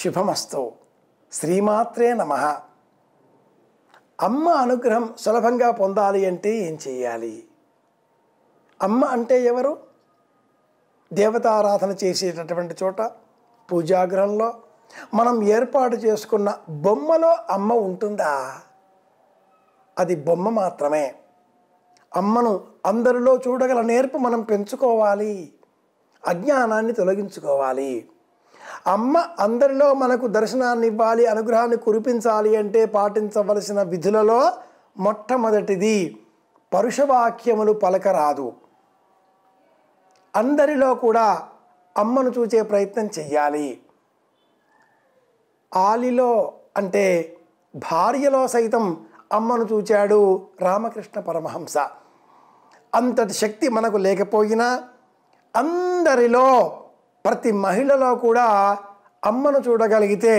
శుభమస్తు శ్రీమాత్రే నమ అమ్మ అనుగ్రహం సులభంగా పొందాలి అంటే ఏం చేయాలి అమ్మ అంటే ఎవరు దేవతారాధన చేసేటటువంటి చోట పూజాగ్రహంలో మనం ఏర్పాటు చేసుకున్న బొమ్మలో అమ్మ ఉంటుందా అది బొమ్మ మాత్రమే అమ్మను అందరిలో చూడగల నేర్పు మనం పెంచుకోవాలి అజ్ఞానాన్ని తొలగించుకోవాలి అమ్మ అందరిలో మనకు దర్శనాన్ని ఇవ్వాలి అనుగ్రహాన్ని కురిపించాలి అంటే పాటించవలసిన విధులలో మొట్టమొదటిది పరుషవాక్యములు పలకరాదు అందరిలో కూడా అమ్మను చూచే ప్రయత్నం చెయ్యాలి ఆలిలో అంటే భార్యలో సైతం అమ్మను చూచాడు రామకృష్ణ పరమహంస అంతటి శక్తి మనకు లేకపోయినా అందరిలో ప్రతి మహిళలో కూడా అమ్మను చూడగలిగితే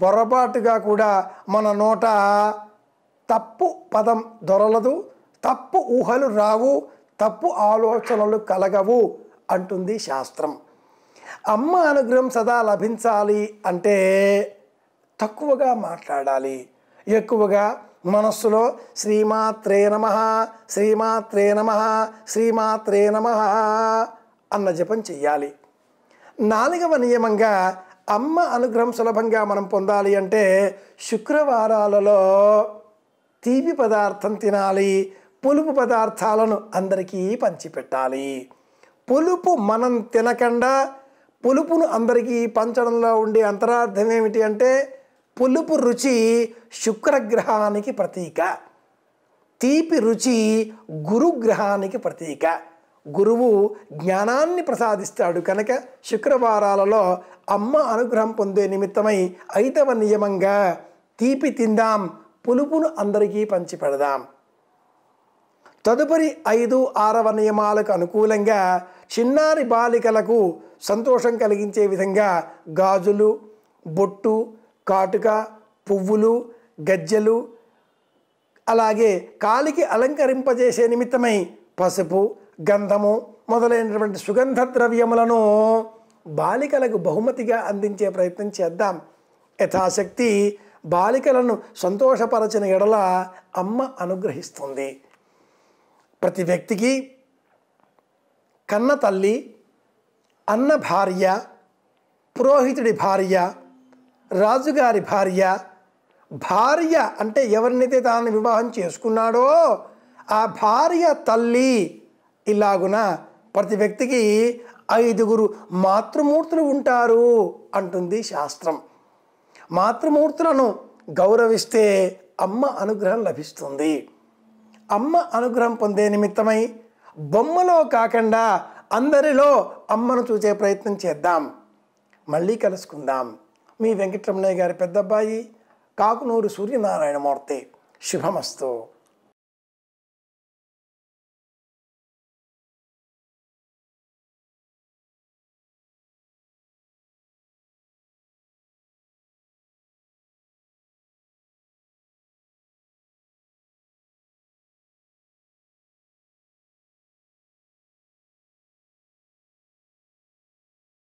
పొరపాటుగా కూడా మన నోట తప్పు పదం దొరలదు తప్పు ఊహలు రావు తప్పు ఆలోచనలు కలగవు అంటుంది శాస్త్రం అమ్మ అనుగ్రహం సదా లభించాలి అంటే తక్కువగా మాట్లాడాలి ఎక్కువగా మనస్సులో శ్రీమాత్రే నమ శ్రీమాత్రే నమ శ్రీమాత్రే నమ అన్న జపం చెయ్యాలి నాలుగవ నియమంగా అమ్మ అనుగ్రహం సులభంగా మనం పొందాలి అంటే శుక్రవారాలలో తీపి పదార్థం తినాలి పులుపు పదార్థాలను అందరికీ పంచిపెట్టాలి పులుపు మనం తినకుండా పులుపును అందరికీ పంచడంలో ఉండే అంతరార్థం ఏమిటి అంటే పులుపు రుచి శుక్రగ్రహానికి ప్రతీక తీపి రుచి గురుగ్రహానికి ప్రతీక గురువు జ్ఞానాన్ని ప్రసాదిస్తాడు కనుక శుక్రవారాలలో అమ్మ అనుగ్రహం పొందే నిమిత్తమై ఐదవ నియమంగా తీపి తిందాం పులుపును అందరికీ పంచిపెడదాం తదుపరి ఐదు ఆరవ నియమాలకు అనుకూలంగా చిన్నారి బాలికలకు సంతోషం కలిగించే విధంగా గాజులు బొట్టు కాటుక పువ్వులు గజ్జెలు అలాగే కాలికి అలంకరింపజేసే నిమిత్తమై పసుపు గంధము మొదలైనటువంటి సుగంధ ద్రవ్యములను బాలికలకు బహుమతిగా అందించే ప్రయత్నం చేద్దాం యథాశక్తి బాలికలను సంతోషపరచిన ఎడల అమ్మ అనుగ్రహిస్తుంది ప్రతి వ్యక్తికి కన్న తల్లి అన్న భార్య పురోహితుడి భార్య రాజుగారి భార్య భార్య అంటే ఎవరినైతే తాను వివాహం చేసుకున్నాడో ఆ భార్య తల్లి ఇలాగున ప్రతి వ్యక్తికి ఐదుగురు మాతృమూర్తులు ఉంటారు అంటుంది శాస్త్రం మాతృమూర్తులను గౌరవిస్తే అమ్మ అనుగ్రహం లభిస్తుంది అమ్మ అనుగ్రహం పొందే నిమిత్తమై బొమ్మలో కాకుండా అందరిలో అమ్మను చూసే ప్రయత్నం చేద్దాం మళ్ళీ కలుసుకుందాం మీ వెంకటరమణయ్య గారి పెద్దబ్బాయి కాకునూరు సూర్యనారాయణమూర్తి శుభమస్తు